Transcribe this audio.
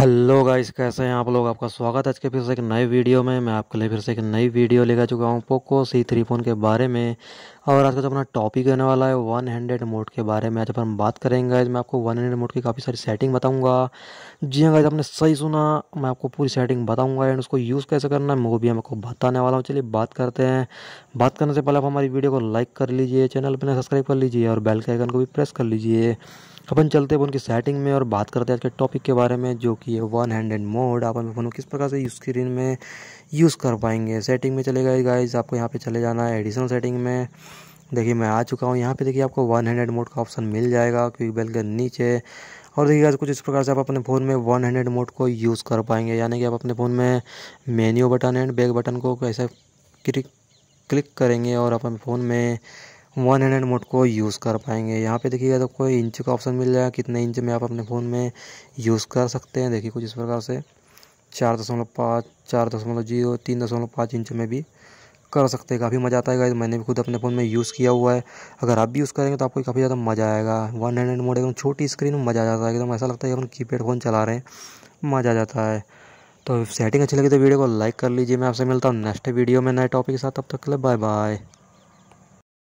hello guys कैसे हैं आप लोग आपका स्वागत है आज के फिर से एक नए वीडियो में मैं आपके लिए फिर से एक नई वीडियो लेकर चुका हूँ पोको सी थ्री फोन के बारे में और आज का जो अपना टॉपिक रहने वाला है वन हंड्रेड मोड के बारे में आज अपन बात करेंगे गाइस मैं आपको वन हंड्रेड मोड की काफ़ी सारी सेटिंग बताऊँगा जी हाँ गाइज आपने सही सुना मैं आपको पूरी सेटिंग बताऊँगा एंड उसको यूज़ कैसे करना है वो भी मैं आपको बताने वाला हूँ चलिए बात करते हैं बात करने से पहले आप हमारी वीडियो को लाइक कर लीजिए चैनल पर सब्सक्राइब कर लीजिए और बेल के आइकन को भी प्रेस कर लीजिए अपन चलते हैं उनकी सेटिंग में और बात करते हैं आज के टॉपिक के बारे में जो कि है वन हैंडेड मोड आप अपन किस प्रकार से स्क्रीन में यूज़ कर पाएंगे सेटिंग में चले गए गाइज आपको यहाँ पे चले जाना है एडिशनल सेटिंग में देखिए मैं आ चुका हूँ यहाँ पे देखिए आपको वन हैंडेड मोड का ऑप्शन मिल जाएगा क्विक बेल के नीचे और देखिए कुछ इस प्रकार से आप अपने फ़ोन में वन हैंडेड मोड को यूज़ कर पाएंगे यानी कि आप अपने फ़ोन में menu button and back button को कैसे क्लिक क्लिक करेंगे और अपन फ़ोन में वन हंड्रेड मोड को यूज़ कर पाएंगे यहाँ पे देखिएगा तो कोई इंच का ऑप्शन मिल जाएगा कितने इंच में आप अपने फ़ोन में यूज़ कर सकते हैं देखिए कुछ इस प्रकार से चार दशमलव पाँच चार दशमलव जीरो तीन दशमलव पाँच इंच में भी कर सकते हैं काफ़ी मज़ा आता है मैंने भी खुद अपने फ़ोन में यूज़ किया हुआ है अगर आप भी यूज़ करेंगे तो आपको काफ़ी ज़्यादा मज़ा आएगा वन हंड्रेड मोड एकदम छोटी स्क्रीन में मज़ा आ जाता है एकदम ऐसा लगता है कि अपन कीपैड फ़ोन चला रहे हैं मज़ा आ जाता है तो सेटिंग अच्छी लगी तो वीडियो को लाइक कर लीजिए मैं आपसे मिलता हूँ नेक्स्ट वीडियो में नए टॉपिक के साथ तब तक के लिए बाय बाय